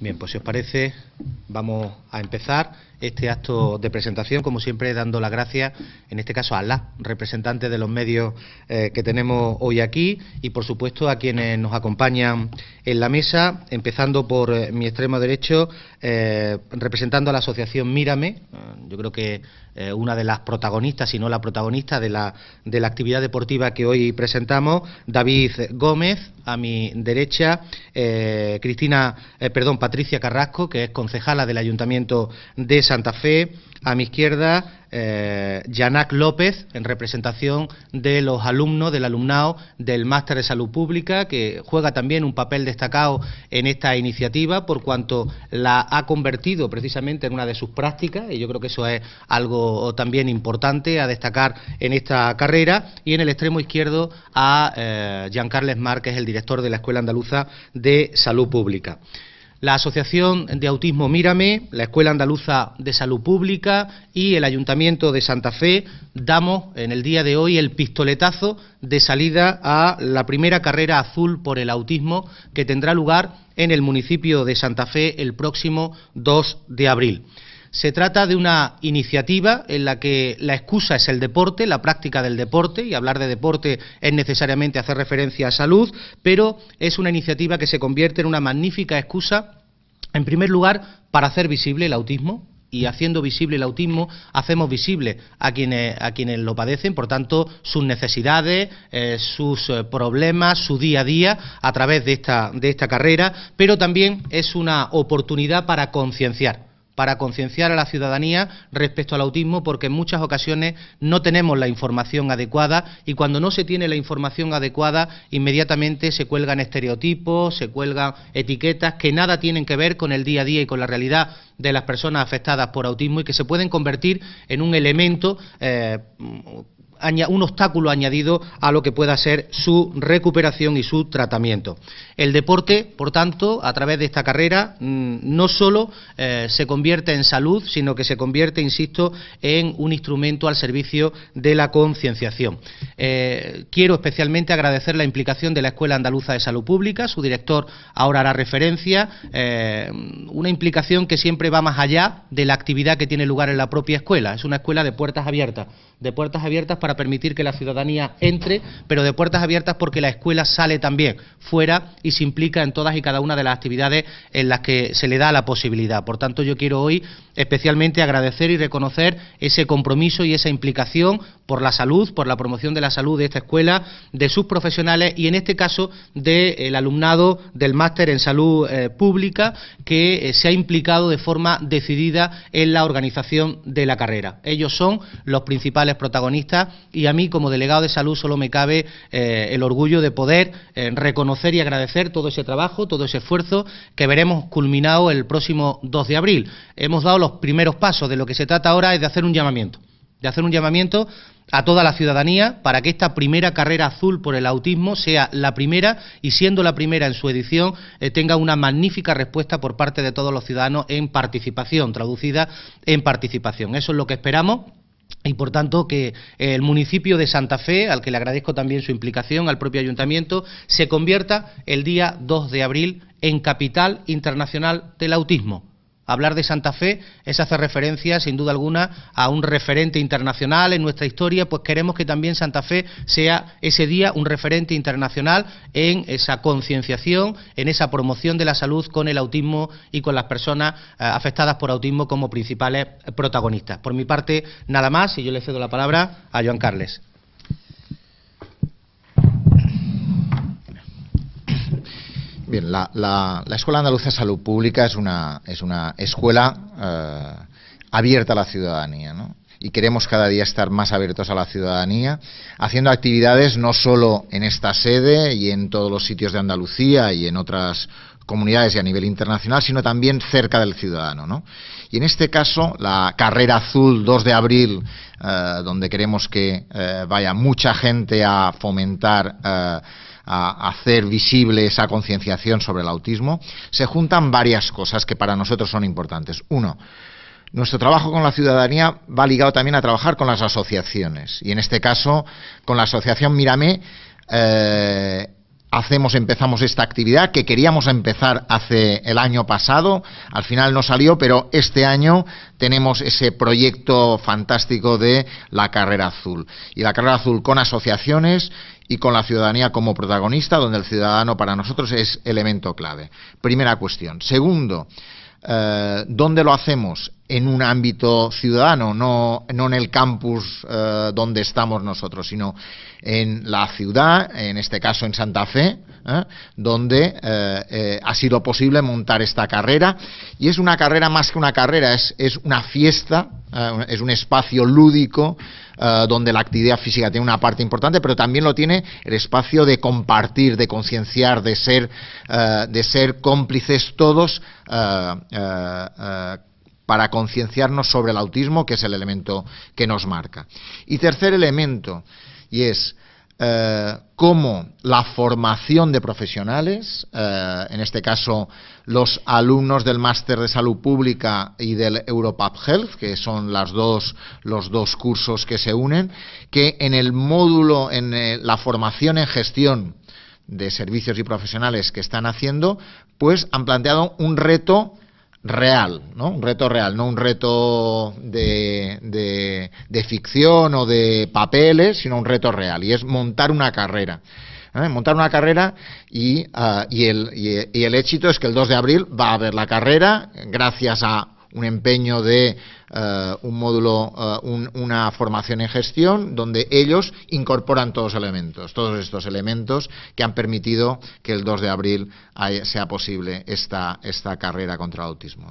Bien, pues si os parece, vamos a empezar este acto de presentación, como siempre dando las gracias, en este caso a las representantes de los medios eh, que tenemos hoy aquí y, por supuesto, a quienes nos acompañan en la mesa, empezando por eh, mi extremo derecho, eh, representando a la asociación Mírame. Ah, yo creo que eh, una de las protagonistas, si no la protagonista de la, la actividad deportiva que hoy presentamos, David Gómez, a mi derecha, eh, Cristina, eh, perdón, Patricia Carrasco, que es concejala del Ayuntamiento de Santa Fe, a mi izquierda, eh, López, en representación de los alumnos, del alumnado del Máster de Salud Pública, que juega también un papel destacado en esta iniciativa, por cuanto la ha convertido precisamente en una de sus prácticas, y yo creo que eso es algo también importante a destacar en esta carrera. Y en el extremo izquierdo a eh, Jean Carles Márquez, el director de la Escuela Andaluza de Salud Pública la Asociación de Autismo Mírame, la Escuela Andaluza de Salud Pública y el Ayuntamiento de Santa Fe damos en el día de hoy el pistoletazo de salida a la primera carrera azul por el autismo que tendrá lugar en el municipio de Santa Fe el próximo 2 de abril. Se trata de una iniciativa en la que la excusa es el deporte, la práctica del deporte, y hablar de deporte es necesariamente hacer referencia a salud, pero es una iniciativa que se convierte en una magnífica excusa en primer lugar, para hacer visible el autismo, y haciendo visible el autismo hacemos visible a quienes, a quienes lo padecen, por tanto, sus necesidades, eh, sus eh, problemas, su día a día a través de esta, de esta carrera, pero también es una oportunidad para concienciar para concienciar a la ciudadanía respecto al autismo porque en muchas ocasiones no tenemos la información adecuada y cuando no se tiene la información adecuada inmediatamente se cuelgan estereotipos, se cuelgan etiquetas que nada tienen que ver con el día a día y con la realidad de las personas afectadas por autismo y que se pueden convertir en un elemento eh, un obstáculo añadido a lo que pueda ser su recuperación y su tratamiento. El deporte, por tanto, a través de esta carrera, mm, no solo eh, se convierte en salud, sino que se convierte, insisto, en un instrumento al servicio de la concienciación. Eh, quiero especialmente agradecer la implicación de la Escuela Andaluza de Salud Pública, su director ahora hará referencia, eh, una implicación que siempre va más allá de la actividad que tiene lugar en la propia escuela. Es una escuela de puertas abiertas, de puertas abiertas para para permitir que la ciudadanía entre, pero de puertas abiertas porque la escuela sale también fuera y se implica en todas y cada una de las actividades en las que se le da la posibilidad. Por tanto, yo quiero hoy especialmente agradecer y reconocer ese compromiso y esa implicación por la salud, por la promoción de la salud de esta escuela, de sus profesionales y en este caso del alumnado del máster en salud eh, pública que eh, se ha implicado de forma decidida en la organización de la carrera. Ellos son los principales protagonistas y a mí como delegado de salud solo me cabe eh, el orgullo de poder eh, reconocer y agradecer todo ese trabajo, todo ese esfuerzo que veremos culminado el próximo 2 de abril. Hemos dado los primeros pasos, de lo que se trata ahora es de hacer un llamamiento, de hacer un llamamiento a toda la ciudadanía para que esta primera carrera azul por el autismo sea la primera y siendo la primera en su edición eh, tenga una magnífica respuesta por parte de todos los ciudadanos en participación, traducida en participación. Eso es lo que esperamos y por tanto que eh, el municipio de Santa Fe, al que le agradezco también su implicación, al propio ayuntamiento, se convierta el día 2 de abril en capital internacional del autismo. Hablar de Santa Fe es hacer referencia, sin duda alguna, a un referente internacional en nuestra historia, pues queremos que también Santa Fe sea ese día un referente internacional en esa concienciación, en esa promoción de la salud con el autismo y con las personas eh, afectadas por autismo como principales protagonistas. Por mi parte, nada más y yo le cedo la palabra a Joan Carles. Bien, la, Escuela Andaluza de Salud Pública es una, es una escuela eh, abierta a la ciudadanía, ¿no? Y queremos cada día estar más abiertos a la ciudadanía, haciendo actividades no solo en esta sede y en todos los sitios de Andalucía y en otras comunidades y a nivel internacional, sino también cerca del ciudadano. ¿no? Y en este caso, la carrera azul 2 de abril, eh, donde queremos que eh, vaya mucha gente a fomentar a hacer visible esa concienciación sobre el autismo, se juntan varias cosas que para nosotros son importantes. Uno, nuestro trabajo con la ciudadanía va ligado también a trabajar con las asociaciones y en este caso con la asociación Mírame. Eh, hacemos, empezamos esta actividad que queríamos empezar hace el año pasado. Al final no salió, pero este año tenemos ese proyecto fantástico de la carrera azul. Y la carrera azul con asociaciones y con la ciudadanía como protagonista, donde el ciudadano para nosotros es elemento clave. Primera cuestión. Segundo, eh, ¿dónde lo hacemos? en un ámbito ciudadano, no, en el campus eh, donde estamos nosotros, sino en la ciudad, en este caso en Santa Fe, ¿eh? donde eh, ha sido posible montar esta carrera. Y es una carrera más que una carrera, es, es una fiesta, es un espacio lúdico donde la actividad física tiene una parte importante, pero también lo tiene el espacio de compartir, de concienciar, de ser, de ser cómplices todos para concienciarnos sobre el autismo, que es el elemento que nos marca. Y tercer elemento, y es eh, cómo la formación de profesionales, eh, en este caso los alumnos del Máster de Salud Pública y del Europap Health, que son los dos cursos que se unen, que en el módulo, en eh, la formación en gestión de servicios y profesionales que están haciendo, pues han planteado un reto real, ¿no? Un reto real, no un reto de, de, ficción o de papeles, sino un reto real, y es montar una carrera. ¿eh? montar una carrera ah, el, y, el, éxito es que el 2 de abril va a haber la carrera gracias a un empeño de eh, un módulo, eh, una formación en gestión, donde ellos incorporan todos elementos, todos estos elementos que han permitido que el 2 de abril sea posible esta, carrera contra el autismo.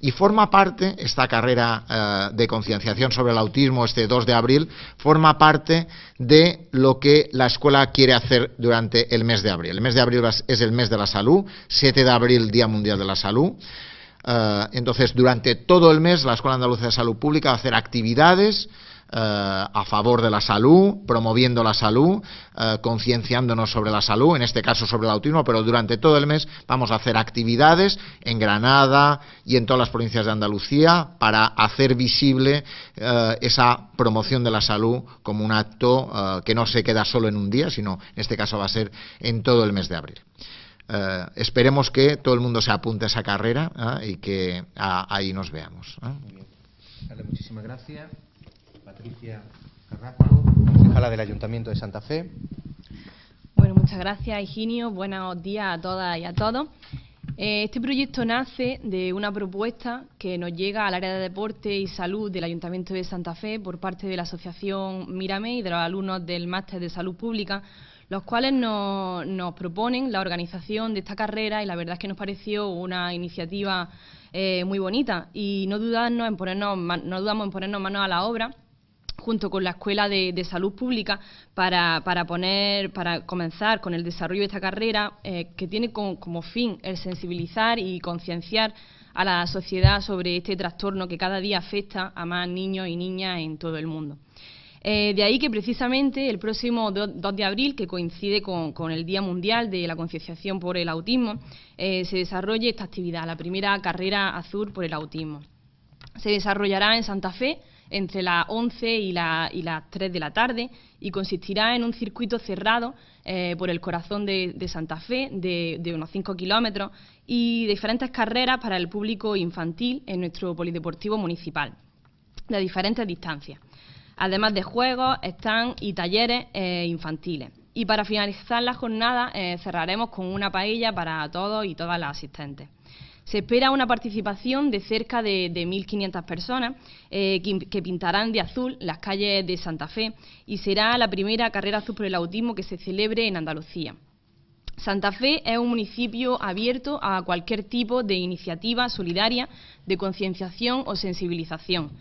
Y forma parte, esta carrera eh, de concienciación sobre el autismo, este 2 de abril, forma parte de lo que la escuela quiere hacer durante el mes de abril. El mes de abril es el mes de la salud, 7 de abril, Día Mundial de la Salud. Eh, entonces, durante todo el mes, la Escuela Andaluza de Salud Pública va a hacer actividades eh, a favor de la salud, promoviendo la salud, eh, concienciándonos sobre la salud, en este caso sobre el autismo, pero durante todo el mes vamos a hacer actividades en Granada y en todas las provincias de Andalucía para hacer visible esa promoción de la salud como un acto que no se queda solo en un día, sino en este caso va a ser en todo el mes de abril. Eh, esperemos que todo el mundo se apunte a esa carrera ¿eh? y que ahí nos veamos. ¿eh? muchísimas gracias. Patricia Carrasco, concejala del Ayuntamiento de Santa Fe. Bueno, muchas gracias, Higinio. Buenos días a todas y a todos. Eh, este proyecto nace de una propuesta que nos llega al área de deporte y salud del Ayuntamiento de Santa Fe por parte de la Asociación Mírame y de los alumnos del Máster de Salud Pública los cuales nos, proponen la organización de esta carrera y la verdad es que nos pareció una iniciativa eh, muy bonita y no, en ponernos, dudamos en ponernos manos a la obra junto con la Escuela de, Salud Pública para, poner, para comenzar con el desarrollo de esta carrera eh, que tiene como fin el sensibilizar y concienciar a la sociedad sobre este trastorno que cada día afecta a más niños y niñas en todo el mundo. Eh, de ahí que precisamente el próximo 2 de abril, que coincide con, el Día Mundial de la Concienciación por el Autismo, eh, se desarrolle esta actividad, la primera carrera azul por el autismo. Se desarrollará en Santa Fe entre las 11 y, las 3 de la tarde y consistirá en un circuito cerrado eh, por el corazón de, Santa Fe de, de unos 5 kilómetros y diferentes carreras para el público infantil en nuestro polideportivo municipal de diferentes distancias además de juegos, stands y talleres eh, infantiles. Y para finalizar la jornada eh, cerraremos con una paella para todos y todas las asistentes. Se espera una participación de cerca de, 1.500 personas eh, que, que, pintarán de azul las calles de Santa Fe y será la primera carrera azul por el autismo que se celebre en Andalucía. Santa Fe es un municipio abierto a cualquier tipo de iniciativa solidaria de concienciación o sensibilización.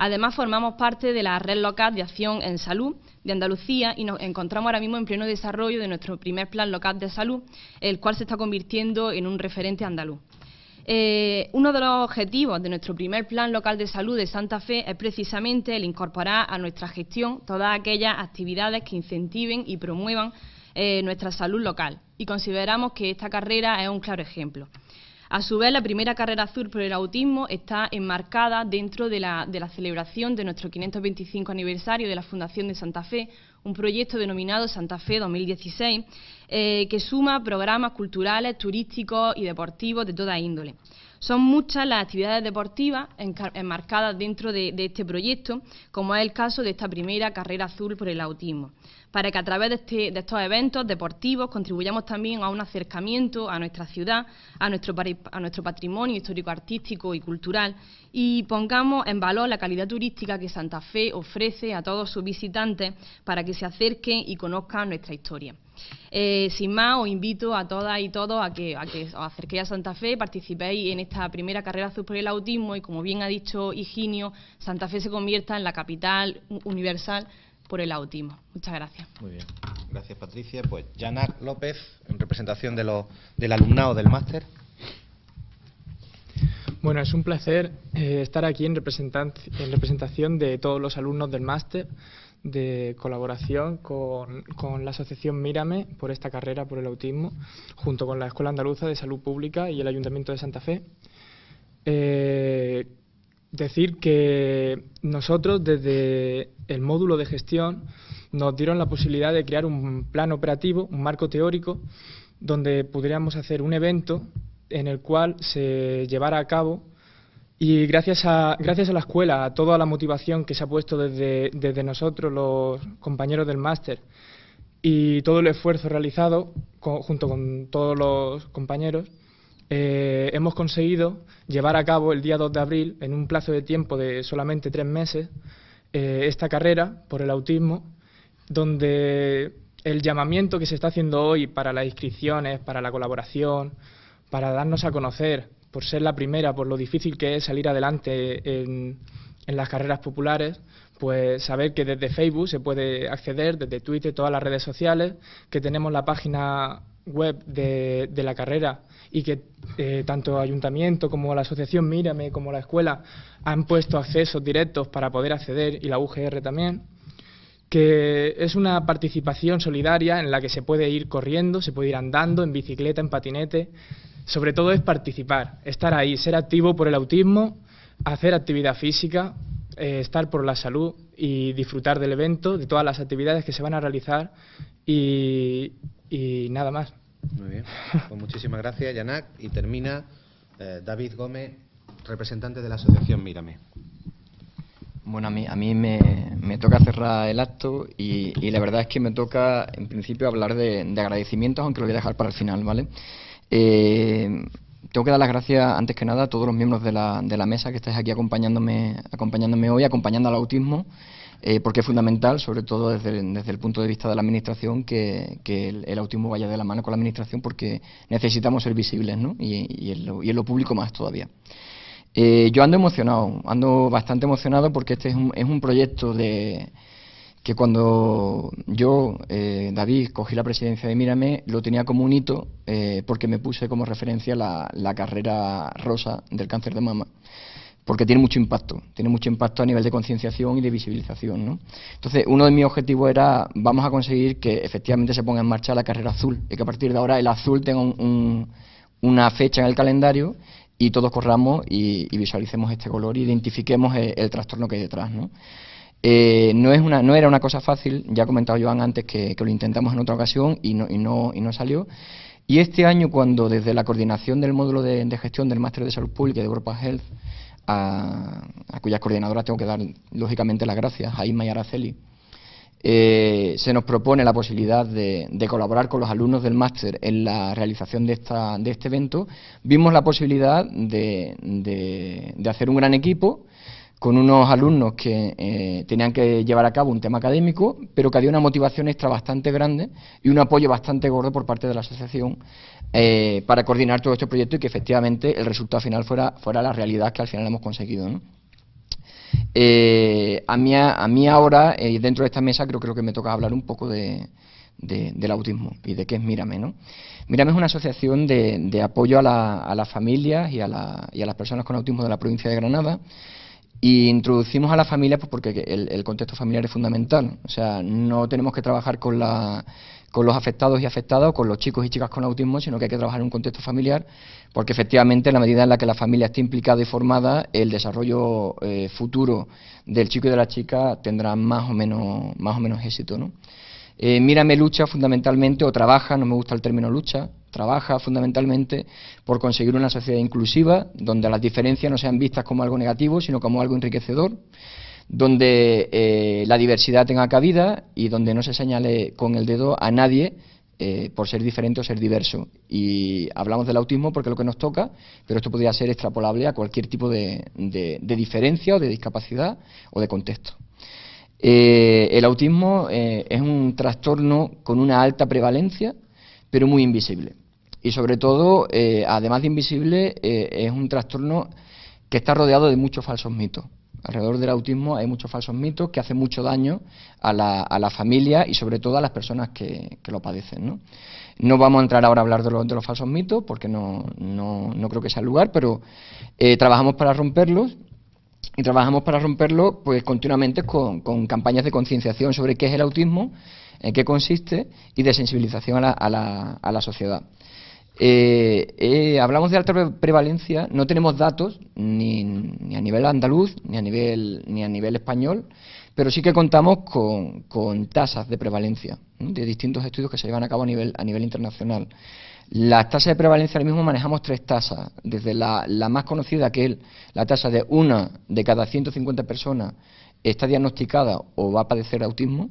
Además, formamos parte de la Red Local de Acción en Salud de Andalucía y nos encontramos ahora mismo en pleno desarrollo de nuestro primer Plan Local de Salud, el cual se está convirtiendo en un referente andaluz. Eh, uno de los objetivos de nuestro primer Plan Local de Salud de Santa Fe es precisamente el incorporar a nuestra gestión todas aquellas actividades que incentiven y promuevan eh, nuestra salud local y consideramos que esta carrera es un claro ejemplo. A su vez, la primera carrera azul por el autismo está enmarcada dentro de la, celebración de nuestro 525 aniversario de la Fundación de Santa Fe, un proyecto denominado Santa Fe 2016, eh, que suma programas culturales, turísticos y deportivos de toda índole. Son muchas las actividades deportivas enmarcadas dentro de, este proyecto, como es el caso de esta primera carrera azul por el autismo para que a través este, de, estos eventos deportivos contribuyamos también a un acercamiento a nuestra ciudad, a nuestro, patrimonio histórico-artístico y cultural y pongamos en valor la calidad turística que Santa Fe ofrece a todos sus visitantes para que se acerquen y conozcan nuestra historia. Eh, sin más, os invito a todas y todos a que, a que os acerquéis a Santa Fe, participéis en esta primera carrera azul por el autismo y, como bien ha dicho Higinio, Santa Fe se convierta en la capital universal por el autismo. Muchas gracias. Muy bien. Gracias, Patricia. Pues Yanar López, en representación de del alumnado del máster. Bueno, es un placer eh, estar aquí en, en representación de todos los alumnos del máster de colaboración con, la asociación Mírame por esta carrera por el autismo, junto con la Escuela Andaluza de Salud Pública y el Ayuntamiento de Santa Fe. Eh, Decir que nosotros desde el módulo de gestión nos dieron la posibilidad de crear un plan operativo, un marco teórico, donde pudiéramos hacer un evento en el cual se llevara a cabo y gracias a, gracias a la escuela, a toda la motivación que se ha puesto desde, nosotros, los compañeros del máster, y todo el esfuerzo realizado junto con todos los compañeros, eh, hemos conseguido llevar a cabo el día 2 de abril, en un plazo de tiempo de solamente tres meses, eh, esta carrera por el autismo, donde el llamamiento que se está haciendo hoy para las inscripciones, para la colaboración, para darnos a conocer, por ser la primera, por lo difícil que es salir adelante en, las carreras populares, pues saber que desde Facebook se puede acceder, desde Twitter, todas las redes sociales, que tenemos la página web de la carrera y que eh, tanto el ayuntamiento como la asociación Mírame como la escuela han puesto accesos directos para poder acceder y la UGR también que es una participación solidaria en la que se puede ir corriendo, se puede ir andando, en bicicleta, en patinete. Sobre todo es participar, estar ahí, ser activo por el autismo, hacer actividad física, eh, estar por la salud y disfrutar del evento, de todas las actividades que se van a realizar y nada más. Muy bien. Pues muchísimas gracias, Yanak. Y termina eh, David Gómez, representante de la asociación Mírame. Bueno, a mí, a mí me, toca cerrar el acto y, la verdad es que me toca, en principio, hablar de, agradecimientos, aunque lo voy a dejar para el final, ¿vale? Eh, tengo que dar las gracias, antes que nada, a todos los miembros de la, de la mesa que estáis aquí acompañándome, acompañándome hoy, acompañando al autismo. Eh, porque es fundamental, sobre todo desde, el punto de vista de la Administración, que, el, autismo vaya de la mano con la Administración porque necesitamos ser visibles ¿no? y, en lo, público más todavía. Eh, yo ando emocionado, ando bastante emocionado porque este es un, proyecto de que cuando yo, eh, David, cogí la presidencia de Mírame, lo tenía como un hito porque me puse como referencia la, la carrera rosa del cáncer de mama porque tiene mucho impacto, tiene mucho impacto a nivel de concienciación y de visibilización. Entonces, uno de mis objetivos era, vamos a conseguir que efectivamente se ponga en marcha la carrera azul y que a partir de ahora el azul tenga una fecha en el calendario y todos corramos y, visualicemos este color identifiquemos el, trastorno que hay detrás. ¿no? Eh, no, es una, no era una cosa fácil, ya ha comentado Joan antes que, lo intentamos en otra ocasión y no, y no, y no salió. Y este año, cuando desde la coordinación del módulo de, de gestión del Máster de Salud Pública de Europa Health a, cuyas coordinadoras tengo que dar lógicamente las gracias, a Isma y Araceli, eh, se nos propone la posibilidad de, colaborar con los alumnos del máster en la realización de, esta, de este evento, vimos la posibilidad de, de hacer un gran equipo con unos alumnos que eh, tenían que llevar a cabo un tema académico, pero que había una motivación extra bastante grande y un apoyo bastante gordo por parte de la asociación eh, para coordinar todo este proyecto y que efectivamente el resultado final fuera, fuera la realidad que al final hemos conseguido. Eh, a, mí, a mí ahora, dentro de esta mesa, creo, que me toca hablar un poco del autismo y de qué es Mírame. ¿no? Mírame es una asociación de, apoyo a, las familias y y a las personas con autismo de la provincia de Granada. Y introducimos a la familia pues porque el, contexto familiar es fundamental. O sea, no tenemos que trabajar con, los afectados y afectadas, con los chicos y chicas con autismo, sino que hay que trabajar en un contexto familiar, porque efectivamente en la medida en la que la familia esté implicada y formada, el desarrollo eh, futuro del chico y de la chica tendrá más o menos, más o menos éxito. ¿no? Eh, Mírame lucha fundamentalmente, o trabaja, no me gusta el término lucha, trabaja fundamentalmente por conseguir una sociedad inclusiva, donde las diferencias no sean vistas como algo negativo, sino como algo enriquecedor, donde eh, la diversidad tenga cabida y donde no se señale con el dedo a nadie eh, por ser diferente o ser diverso. Y hablamos del autismo porque es lo que nos toca, pero esto podría ser extrapolable a cualquier tipo de, diferencia o de discapacidad o de contexto. Eh, el autismo es un trastorno con una alta prevalencia, pero muy invisible y sobre todo, eh, además de invisible, eh, es un trastorno que está rodeado de muchos falsos mitos. Alrededor del autismo hay muchos falsos mitos que hacen mucho daño a la, familia y sobre todo a las personas que, lo padecen. ¿no? vamos a entrar ahora a hablar de, de los falsos mitos porque no, creo que sea el lugar, pero eh, trabajamos para romperlos y trabajamos para romperlo pues continuamente con, con campañas de concienciación sobre qué es el autismo, en qué consiste y de sensibilización a la, a la, a la sociedad. Eh, eh, hablamos de alta prevalencia, no tenemos datos ni, a nivel andaluz ni a nivel, ni a nivel español, pero sí que contamos con, tasas de prevalencia de distintos estudios que se llevan a cabo a nivel, a nivel internacional. Las tasas de prevalencia ahora mismo manejamos tres tasas, desde la, la más conocida que es la tasa de una de cada 150 personas está diagnosticada o va a padecer autismo,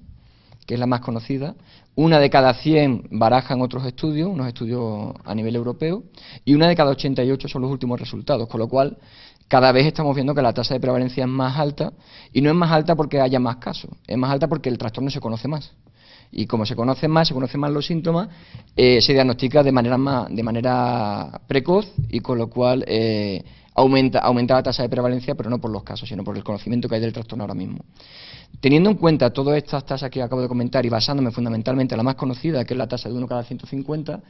que es la más conocida. Una de cada 100 barajan otros estudios, unos estudios a nivel europeo, y una de cada 88 son los últimos resultados, con lo cual cada vez estamos viendo que la tasa de prevalencia es más alta, y no es más alta porque haya más casos, es más alta porque el trastorno se conoce más. Y como se conocen más, se conocen más los síntomas, eh, se diagnostica de manera, más, de manera precoz y con lo cual eh, aumenta, la tasa de prevalencia, pero no por los casos, sino por el conocimiento que hay del trastorno ahora mismo. Teniendo en cuenta todas estas tasas que acabo de comentar y basándome fundamentalmente en la más conocida, que es la tasa de uno cada 150,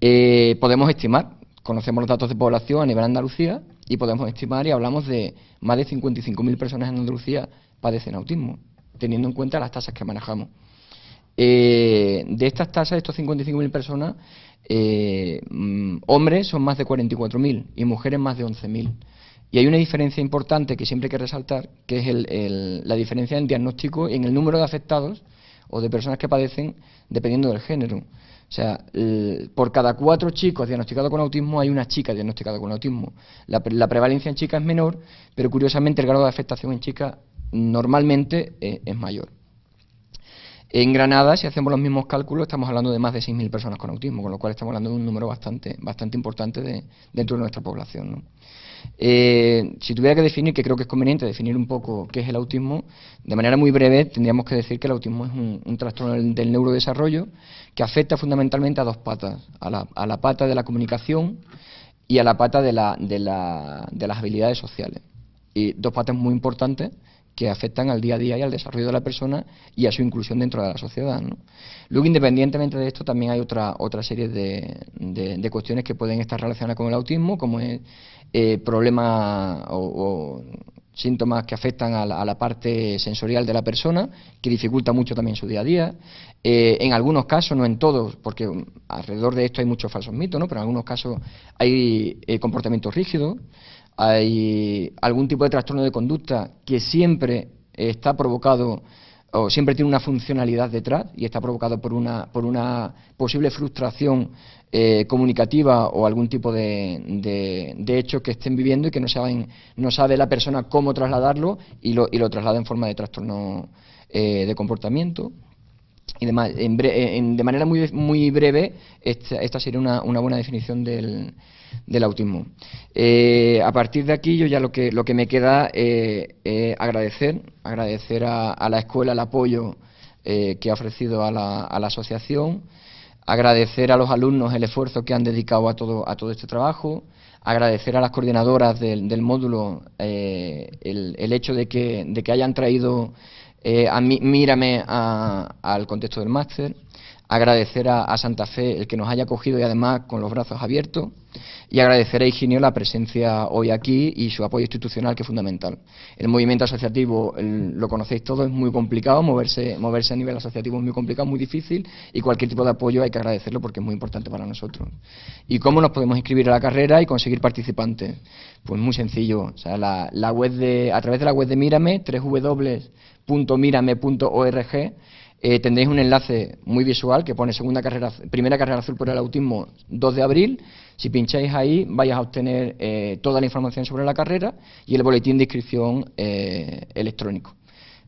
eh, podemos estimar, conocemos los datos de población a nivel Andalucía y podemos estimar y hablamos de más de 55.000 personas en Andalucía padecen autismo, teniendo en cuenta las tasas que manejamos. Eh, de estas tasas, de estos 55.000 personas, eh, mm, hombres son más de 44.000 y mujeres más de 11.000. Y hay una diferencia importante que siempre hay que resaltar, que es la diferencia en diagnóstico y en el número de afectados o de personas que padecen dependiendo del género. O sea, por cada cuatro chicos diagnosticados con autismo hay una chica diagnosticada con autismo. La, prevalencia en chicas es menor, pero curiosamente el grado de afectación en chicas normalmente eh, es mayor. En Granada, si hacemos los mismos cálculos, estamos hablando de más de 6.000 personas con autismo, con lo cual estamos hablando de un número bastante, bastante importante dentro de nuestra población. Eh, si tuviera que definir, que creo que es conveniente definir un poco qué es el autismo, de manera muy breve tendríamos que decir que el autismo es un, trastorno del neurodesarrollo que afecta fundamentalmente a dos patas, a la, pata de la comunicación y a la pata de las habilidades sociales y dos patas muy importantes que afectan al día a día y al desarrollo de la persona y a su inclusión dentro de la sociedad. Luego, independientemente de esto, también hay otra, otra serie de, de, cuestiones que pueden estar relacionadas con el autismo, como es eh, problemas o, síntomas que afectan a la, parte sensorial de la persona, que dificulta mucho también su día a día. Eh, en algunos casos, no en todos, porque alrededor de esto hay muchos falsos mitos, pero en algunos casos hay eh, comportamientos rígidos hay algún tipo de trastorno de conducta que siempre está provocado o siempre tiene una funcionalidad detrás y está provocado por una, por una posible frustración eh, comunicativa o algún tipo de, de, hecho que estén viviendo y que no, saben, no sabe la persona cómo trasladarlo y lo, y lo traslada en forma de trastorno eh, de comportamiento. Y de manera muy, muy breve, esta, esta sería una, una buena definición del, del autismo. Eh, a partir de aquí, yo ya lo que, me queda eh, es agradecer, agradecer a, la escuela el apoyo eh, que ha ofrecido a la, asociación, agradecer a los alumnos el esfuerzo que han dedicado a todo, a todo este trabajo, agradecer a las coordinadoras del, módulo el, hecho de que, de que hayan traído a mí, mírame al contexto del máster agradecer a, Santa Fe el que nos haya acogido y además con los brazos abiertos y agradecer a Higinio la presencia hoy aquí y su apoyo institucional que es fundamental. El movimiento asociativo, lo conocéis todos, es muy complicado, moverse, moverse a nivel asociativo es muy complicado, muy difícil y cualquier tipo de apoyo hay que agradecerlo porque es muy importante para nosotros. ¿Y cómo nos podemos inscribir a la carrera y conseguir participantes? Pues muy sencillo, a través de la web de Mírame, www.mirame.org, eh, tendréis un enlace muy visual que pone segunda carrera, primera carrera azul por el autismo 2 de abril. Si pincháis ahí vais a obtener eh, toda la información sobre la carrera y el boletín de inscripción eh, electrónico.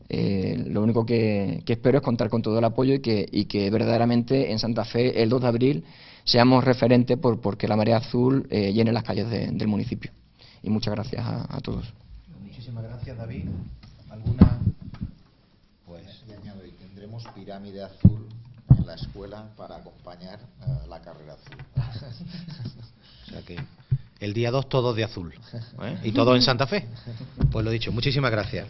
lo único que, espero es contar con todo el apoyo y que, que, verdaderamente en Santa Fe el 2 de abril seamos referentes por, porque la marea azul llene las calles del municipio. Y muchas gracias a, todos. Muchísimas gracias, David. ¿Alguna pirámide azul en la escuela para acompañar eh, la carrera azul. o sea que el día 2 todos de azul. ¿eh? Y todo en Santa Fe. Pues lo dicho, muchísimas gracias.